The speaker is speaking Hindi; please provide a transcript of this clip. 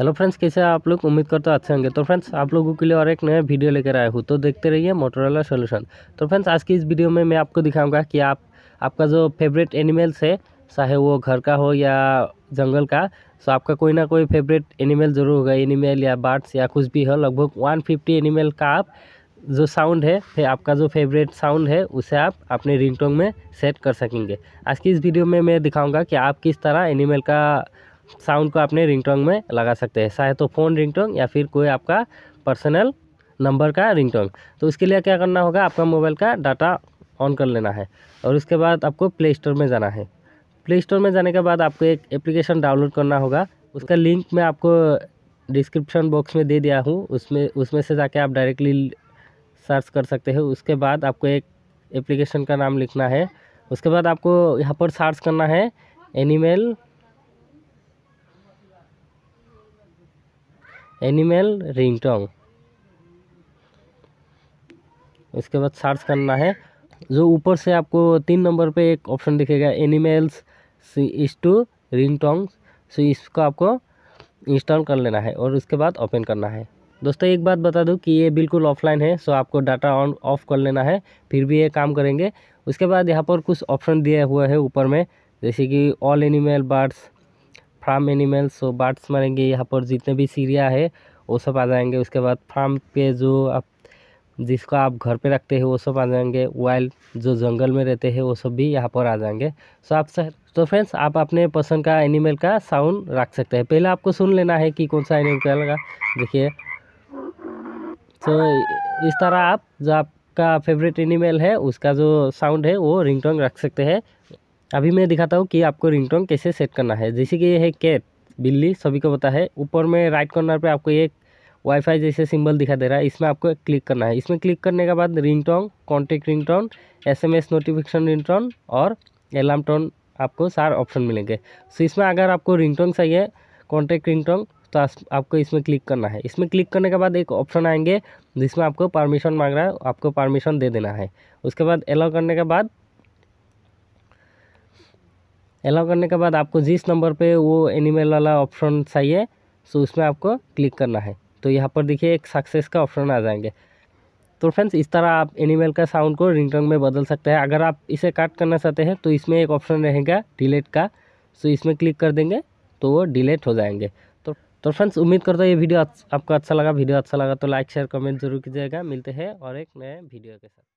हेलो फ्रेंड्स कैसे आप लोग उम्मीद करते अच्छे होंगे तो फ्रेंड्स आप लोगों के लिए और एक नया वीडियो लेकर आया हूँ तो देखते रहिए मोटरोला सोल्यूशन तो फ्रेंड्स आज की इस वीडियो में मैं आपको दिखाऊंगा कि आप आपका जो फेवरेट एनिमल्स है चाहे वो घर का हो या जंगल का सो तो आपका कोई ना कोई फेवरेट एनिमल ज़रूर होगा एनिमल या बर्ड्स या कुछ भी हो लगभग वन फिफ्टी एनिमल का आप जो साउंड है फिर आपका जो फेवरेट साउंड है उसे आप अपने रिंगटोन में सेट कर सकेंगे आज की इस वीडियो में मैं दिखाऊंगा कि आप किस तरह एनिमल का साउंड को रिंग रिंगटोंग में लगा सकते हैं चाहे तो फ़ोन रिंगटोंग या फिर कोई आपका पर्सनल नंबर का टोंग तो इसके लिए क्या करना होगा आपका मोबाइल का डाटा ऑन कर लेना है और उसके बाद आपको प्ले स्टोर में जाना है प्ले स्टोर में जाने के बाद आपको एक एप्लीकेशन डाउनलोड करना होगा उसका लिंक मैं आपको डिस्क्रिप्शन बॉक्स में दे दिया हूँ उसमें उसमें से जाके आप डायरेक्टली सर्च कर सकते हैं उसके बाद आपको एक एप्लीकेशन का नाम लिखना है उसके बाद आपको यहाँ पर सर्च करना है एनिमेल एनिमल रिंगटोंग उसके बाद सर्च करना है जो ऊपर से आपको तीन नंबर पे एक ऑप्शन दिखेगा एनिमेल्स इस टू रिंग टोंग सो इसको आपको इंस्टॉल कर लेना है और उसके बाद ओपन करना है दोस्तों एक बात बता दूं कि ये बिल्कुल ऑफलाइन है सो आपको डाटा ऑन ऑफ कर लेना है फिर भी ये काम करेंगे उसके बाद यहाँ पर कुछ ऑप्शन दिया हुआ है ऊपर में जैसे कि all animal birds farm animals so birds मरेंगे यहाँ पर जितने भी सीरिया है वो सब आ जाएंगे उसके बाद फार्म पे जो आप जिसको आप घर पे रखते हैं वो सब आ जाएंगे वाइल्ड जो जंगल में रहते हैं वो सब भी यहाँ पर आ जाएंगे सो आप सर तो फ्रेंड्स आप अपने पसंद का एनिमल का साउंड रख सकते हैं पहले आपको सुन लेना है कि कौन सा एनिमल का लगा देखिए तो इस तरह आप जो आपका फेवरेट एनिमल है उसका जो साउंड है वो रिंगटोन रख सकते हैं अभी मैं दिखाता हूँ कि आपको रिंगटोन कैसे सेट करना है जैसे कि ये है कैट बिल्ली सभी को पता है ऊपर में राइट कॉर्नर पे आपको एक वाईफाई जैसे सिंबल दिखा दे रहा है इसमें आपको क्लिक करना है इसमें क्लिक करने के बाद ringtone contact M S notification ringtone और अलार्म टोन आपको सार ऑप्शन मिलेंगे सो इसमें अगर आपको रिंगटोन चाहिए कॉन्टैक्ट रिंगटोन तो आपको इसमें क्लिक करना है इसमें क्लिक करने के बाद एक ऑप्शन आएंगे जिसमें आपको परमिशन मांग रहा है आपको परमिशन दे देना है उसके बाद अलाउ करने के बाद अलाउ करने के बाद आपको जिस नंबर पे वो एनिमल वाला ऑप्शन चाहिए सो उसमें आपको क्लिक करना है तो यहाँ पर देखिए एक सक्सेस का ऑप्शन आ जाएंगे तो फ्रेंड्स इस तरह आप एनिमल का साउंड को रिंगटोंग में बदल सकते हैं अगर आप इसे काट करना चाहते हैं तो इसमें एक ऑप्शन रहेगा डिलेट का सो इसमें क्लिक कर देंगे तो वो डिलेट हो जाएंगे तो तो फ्रेंड्स उम्मीद करता हूँ ये वीडियो आपको अच्छा लगा वीडियो अच्छा लगा तो लाइक शेयर कमेंट जरूर कीजिएगा मिलते हैं और एक नए वीडियो के साथ